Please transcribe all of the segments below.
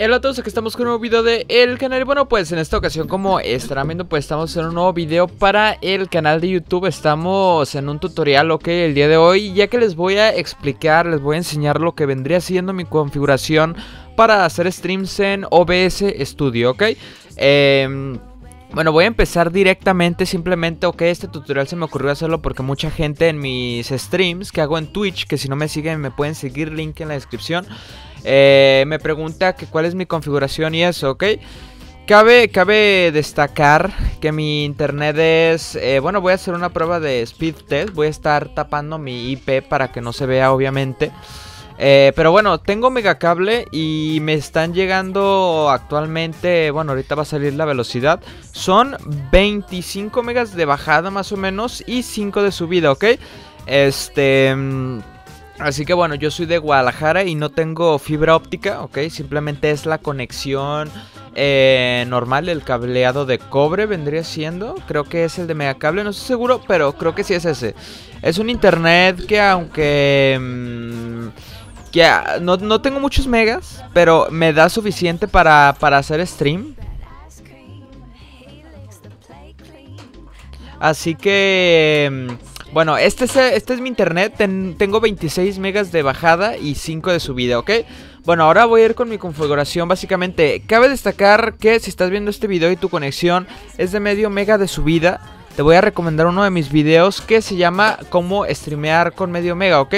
Hola a todos, aquí estamos con un nuevo video de el canal bueno pues en esta ocasión como estarán viendo pues estamos en un nuevo video para el canal de YouTube Estamos en un tutorial ok el día de hoy ya que les voy a explicar, les voy a enseñar lo que vendría siendo mi configuración para hacer streams en OBS Studio ok em, bueno, voy a empezar directamente, simplemente, ok, este tutorial se me ocurrió hacerlo porque mucha gente en mis streams que hago en Twitch, que si no me siguen me pueden seguir, link en la descripción, eh, me pregunta que cuál es mi configuración y eso, ¿ok? Cabe, cabe destacar que mi internet es... Eh, bueno, voy a hacer una prueba de speed test. Voy a estar tapando mi IP para que no se vea, obviamente. Eh, pero bueno, tengo megacable y me están llegando actualmente, bueno, ahorita va a salir la velocidad. Son 25 megas de bajada más o menos y 5 de subida, ¿ok? Este... Mm, Así que bueno, yo soy de Guadalajara y no tengo fibra óptica, ¿ok? Simplemente es la conexión eh, normal, el cableado de cobre vendría siendo. Creo que es el de megacable, no estoy seguro, pero creo que sí es ese. Es un internet que aunque... Mm, que no, tengo muchos megas, pero me da suficiente para, para hacer stream. Así que... Mm, bueno, este es, este es mi internet. tengo 26 megas de bajada y 5 de subida, ¿ok? Bueno, ahora voy a ir con mi configuración. Básicamente, cabe destacar que si estás viendo este video y tu conexión es de medio mega de subida, te voy a recomendar uno de mis videos que se llama Cómo streamear con medio mega, ¿ok?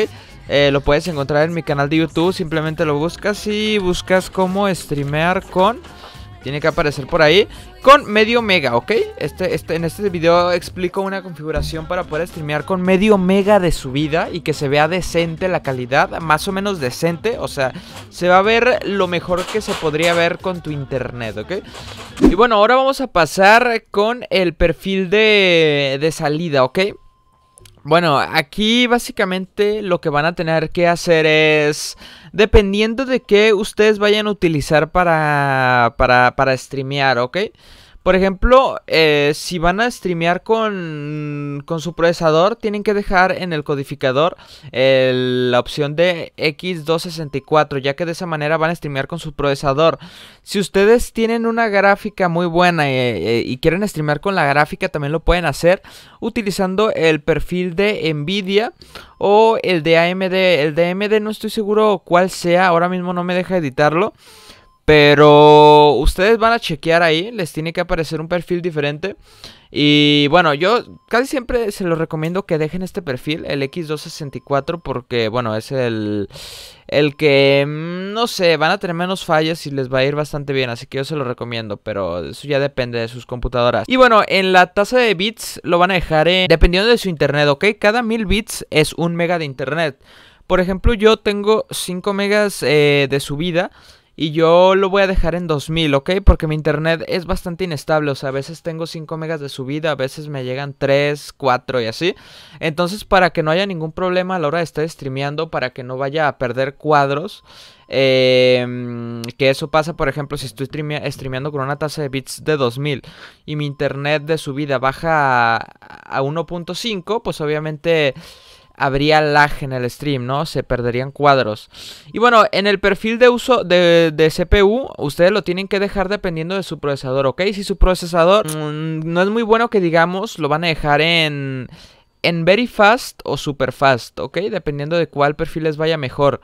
Eh, lo puedes encontrar en mi canal de YouTube. Simplemente lo buscas y buscas cómo streamear con. Tiene que aparecer por ahí con medio mega, ¿ok? Este, este, en este video explico una configuración para poder streamear con medio mega de subida y que se vea decente la calidad, más o menos decente, o sea, se va a ver lo mejor que se podría ver con tu internet, ¿ok? Y bueno, ahora vamos a pasar con el perfil de, de salida, ¿ok? Bueno, aquí básicamente lo que van a tener que hacer es, dependiendo de qué ustedes vayan a utilizar para, para, para streamear, ¿ok? Por ejemplo, eh, si van a streamear con, su procesador, tienen que dejar en el codificador la opción de X264, ya que de esa manera van a streamear con su procesador. Si ustedes tienen una gráfica muy buena eh, eh, y quieren streamear con la gráfica, también lo pueden hacer utilizando el perfil de Nvidia o el de AMD. El de AMD no estoy seguro cuál sea, ahora mismo no me deja editarlo. Pero ustedes van a chequear ahí, les tiene que aparecer un perfil diferente. Y bueno, yo casi siempre se los recomiendo que dejen este perfil, el X264, porque bueno, es el, el que, mm, no sé, van a tener menos fallas y les va a ir bastante bien, así que yo se lo recomiendo, pero eso ya depende de sus computadoras. Y bueno, en la tasa de bits lo van a dejar dependiendo de su internet, ¿ok? Cada 1000 bits es un mega de internet. Por ejemplo, yo tengo 5 megas eh, de subida y yo lo voy a dejar en 2000, ¿ok? Porque mi internet es bastante inestable. O sea, a veces tengo 5 megas de subida, a veces me llegan 3, 4 y así. Entonces, para que no haya ningún problema a la hora de estar streameando, para que no vaya a perder cuadros. Em, que eso pasa, por ejemplo, si estoy streameando con una tasa de bits de 2000 y mi internet de subida baja a, a 1.5, pues obviamente habría lag en el stream, ¿no? Se perderían cuadros. Y bueno, en el perfil de uso de, de CPU, ustedes lo tienen que dejar dependiendo de su procesador, ¿ok? Si su procesador mm, no es muy bueno que digamos, lo van a dejar en, en very fast o super fast, ¿ok? Dependiendo de cuál perfil les vaya mejor.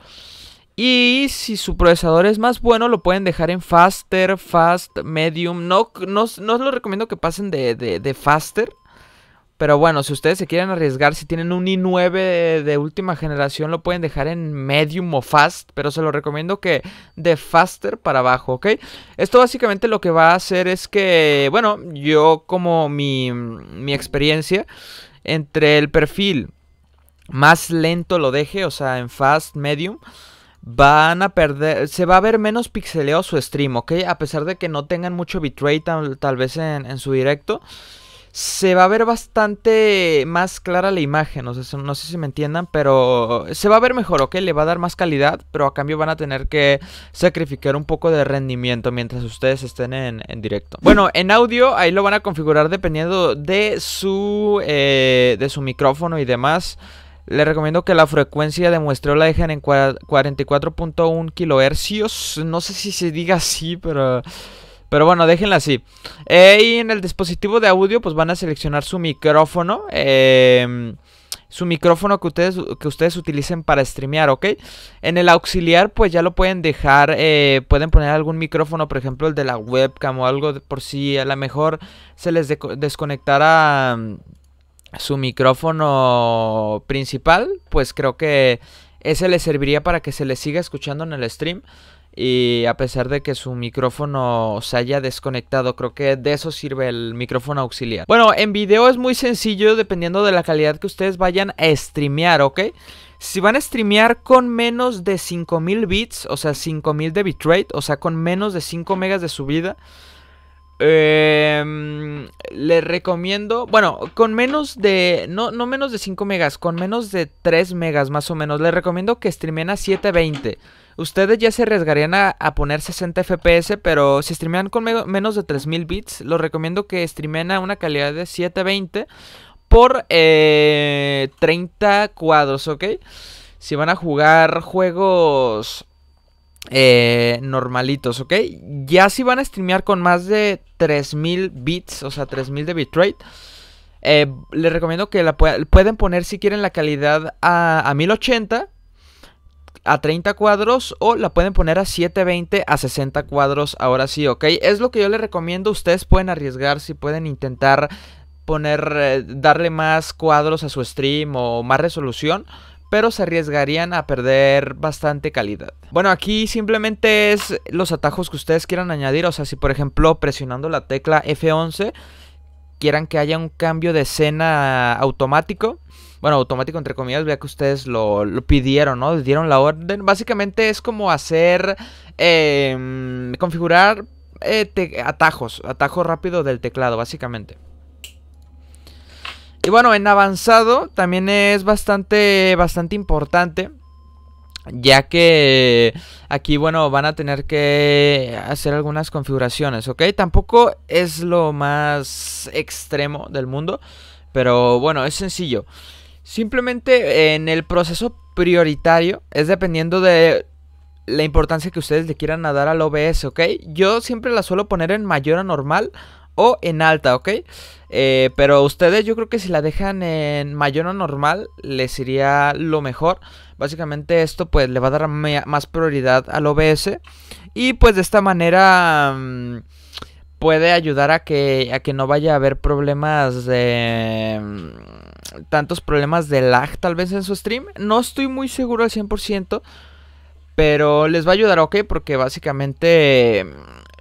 Y si su procesador es más bueno, lo pueden dejar en faster, fast, medium. No, no, os lo recomiendo que pasen de, de, de faster pero bueno, si ustedes se quieren arriesgar, si tienen un i9 de última generación, lo pueden dejar en medium o fast, pero se lo recomiendo que de faster para abajo, ¿ok? Esto básicamente lo que va a hacer es que, bueno, yo como mi, experiencia entre el perfil más lento lo deje, o sea, en fast, medium, van a perder, se va a ver menos pixeleado su stream, ¿ok? A pesar de que no tengan mucho bitrate tal, vez en, en su directo se va a ver bastante más clara la imagen. O sea, no sé si me entiendan, pero se va a ver mejor, ¿ok? Le va a dar más calidad, pero a cambio van a tener que sacrificar un poco de rendimiento mientras ustedes estén en, directo. Bueno, en audio ahí lo van a configurar dependiendo de su, eh, de su micrófono y demás. le recomiendo que la frecuencia de muestreo la dejen en 44.1 kHz. No sé si se diga así, pero... Pero bueno, déjenla así. Eh, y en el dispositivo de audio, pues van a seleccionar su micrófono. Em, su micrófono que ustedes, que ustedes utilicen para streamear, ¿ok? En el auxiliar, pues ya lo pueden dejar, eh, pueden poner algún micrófono, por ejemplo, el de la webcam o algo, por si a lo mejor se les desconectara mm, su micrófono principal, pues creo que ese les serviría para que se les siga escuchando en el stream y a pesar de que su micrófono se haya desconectado, creo que de eso sirve el micrófono auxiliar. Bueno, en video es muy sencillo dependiendo de la calidad que ustedes vayan a streamear, ¿ok? Si van a streamear con menos de 5000 bits, o sea, 5000 de bitrate, o sea, con menos de 5 megas de subida, eh, em, les recomiendo, bueno, con menos de, no, no menos de 5 megas, con menos de 3 megas más o menos, les recomiendo que streamen a 720. Ustedes ya se arriesgarían a, poner 60 FPS, pero si streamean con menos de 3000 bits, los recomiendo que streamen a una calidad de 720 por 30 eh, cuadros, ¿ok? Si van a jugar juegos eh, normalitos, ¿ok? Ya si van a streamear con más de 3000 bits, o sea, 3000 de bitrate. Eh, les recomiendo que la pueden poner si quieren la calidad a, a 1080 a 30 cuadros o la pueden poner a 720 a 60 cuadros. Ahora sí, ¿ok? Es lo que yo les recomiendo. Ustedes pueden arriesgar si pueden intentar poner, eh, darle más cuadros a su stream o más resolución pero se arriesgarían a perder bastante calidad. Bueno, aquí simplemente es los atajos que ustedes quieran añadir, o sea, si por ejemplo presionando la tecla F11 quieran que haya un cambio de escena automático. Bueno, automático entre comillas, vea que ustedes lo, pidieron, ¿no? Dieron la orden. Básicamente es como hacer, em, configurar eh, atajos, atajo rápido del teclado, básicamente. Y bueno, en avanzado también es bastante, bastante importante ya que aquí, bueno, van a tener que hacer algunas configuraciones, ¿ok? Tampoco es lo más extremo del mundo, pero bueno, es sencillo. Simplemente en el proceso prioritario es dependiendo de la importancia que ustedes le quieran dar al OBS, ¿ok? Yo siempre la suelo poner en mayor a normal o en alta, ¿ok? Eh, pero ustedes yo creo que si la dejan en mayor o normal les iría lo mejor. Básicamente esto pues le va a dar más prioridad al OBS. Y pues de esta manera mm, puede ayudar a que, a que no vaya a haber problemas de... Mm, tantos problemas de lag tal vez en su stream. No estoy muy seguro al 100%. Pero les va a ayudar, ¿ok? Porque básicamente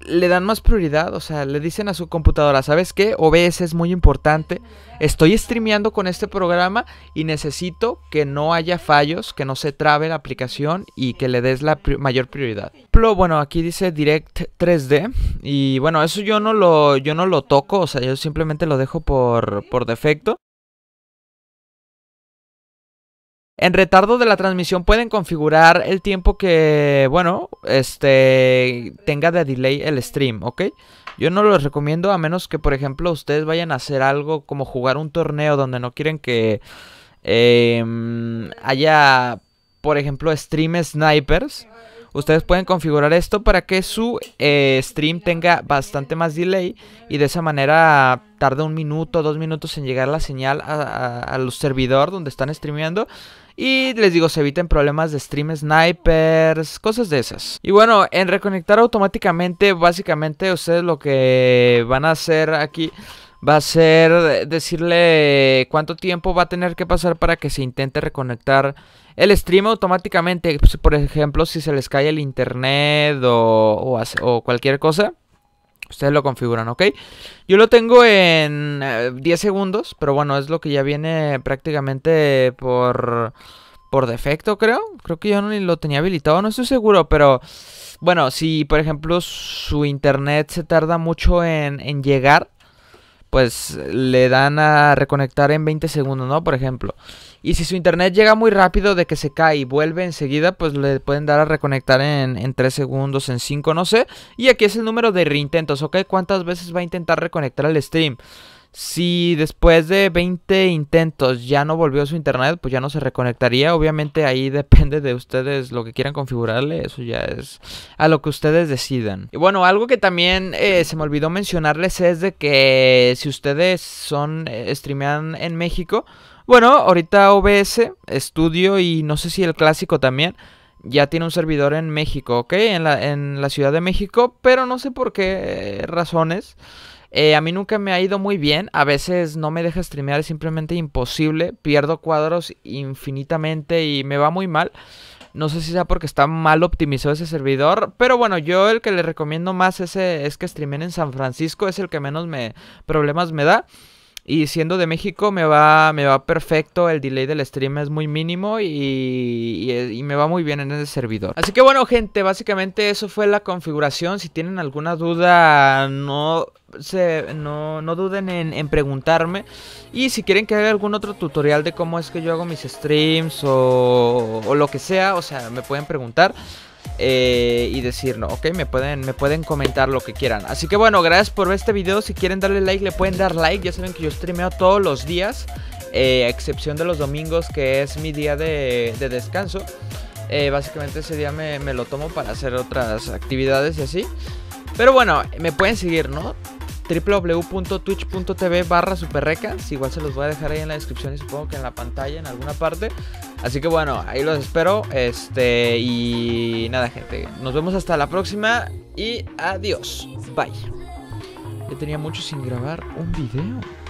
le dan más prioridad, o sea, le dicen a su computadora, ¿sabes qué? OBS es muy importante, estoy streameando con este programa y necesito que no haya fallos, que no se trabe la aplicación y que le des la mayor prioridad. Pero bueno, aquí dice Direct 3D y bueno, eso yo no lo, yo no lo toco, o sea, yo simplemente lo dejo por, por defecto. En retardo de la transmisión pueden configurar el tiempo que, bueno, este tenga de delay el stream, ¿ok? Yo no los recomiendo a menos que, por ejemplo, ustedes vayan a hacer algo como jugar un torneo donde no quieren que em, haya, por ejemplo, stream snipers. Ustedes pueden configurar esto para que su eh, stream tenga bastante más delay y de esa manera tarde un minuto, dos minutos en llegar la señal al servidor donde están streameando y les digo, se eviten problemas de stream snipers, cosas de esas. Y bueno, en reconectar automáticamente, básicamente ustedes lo que van a hacer aquí va a ser decirle cuánto tiempo va a tener que pasar para que se intente reconectar el stream automáticamente. Pues, por ejemplo, si se les cae el internet o, o, o cualquier cosa. Ustedes lo configuran, ¿ok? Yo lo tengo en 10 eh, segundos, pero bueno, es lo que ya viene prácticamente por, por defecto, creo. Creo que yo no lo tenía habilitado, no estoy seguro, pero bueno, si por ejemplo su internet se tarda mucho en, en llegar, pues le dan a reconectar en 20 segundos, ¿no? Por ejemplo. Y si su internet llega muy rápido de que se cae y vuelve enseguida, pues le pueden dar a reconectar en, en 3 segundos, en 5, no sé. Y aquí es el número de reintentos, ¿ok? ¿Cuántas veces va a intentar reconectar el stream? Si después de 20 intentos ya no volvió su internet, pues ya no se reconectaría. Obviamente ahí depende de ustedes lo que quieran configurarle. Eso ya es a lo que ustedes decidan. Y bueno, algo que también eh, se me olvidó mencionarles es de que si ustedes son eh, streamean en México, bueno, ahorita OBS, Studio y no sé si el clásico también ya tiene un servidor en México, ¿ok? En en la Ciudad de México, pero no sé por qué eh, razones. Eh, a mí nunca me ha ido muy bien. A veces no me deja streamear, es simplemente imposible. Pierdo cuadros infinitamente y me va muy mal. No sé si sea porque está mal optimizado ese servidor. Pero bueno, yo el que le recomiendo más ese es que streamen en San Francisco. Es el que menos me problemas me da. Y siendo de México me va, me va perfecto, el delay del stream es muy mínimo y, me va muy bien en ese servidor. Así que bueno gente, básicamente eso fue la configuración, si tienen alguna duda no, no, duden en, preguntarme. Y si quieren que haga algún otro tutorial de cómo es que yo hago mis streams o, o lo que sea, o sea, me pueden preguntar. Eh, y y no ok, me pueden, me pueden comentar lo que quieran. Así que bueno, gracias por ver este video. Si quieren darle like, le pueden dar like. Ya saben que yo streameo todos los días, eh, a excepción de los domingos, que es mi día de, descanso. Eh, básicamente ese día me, lo tomo para hacer otras actividades y así. Pero bueno, me pueden seguir, ¿no? www.twitch.tv barra superrecas. Igual se los voy a dejar ahí en la descripción y supongo que en la pantalla, en alguna parte. Así que bueno, ahí los espero. Este, y nada, gente. Nos vemos hasta la próxima. Y adiós. Bye. Ya tenía mucho sin grabar un video.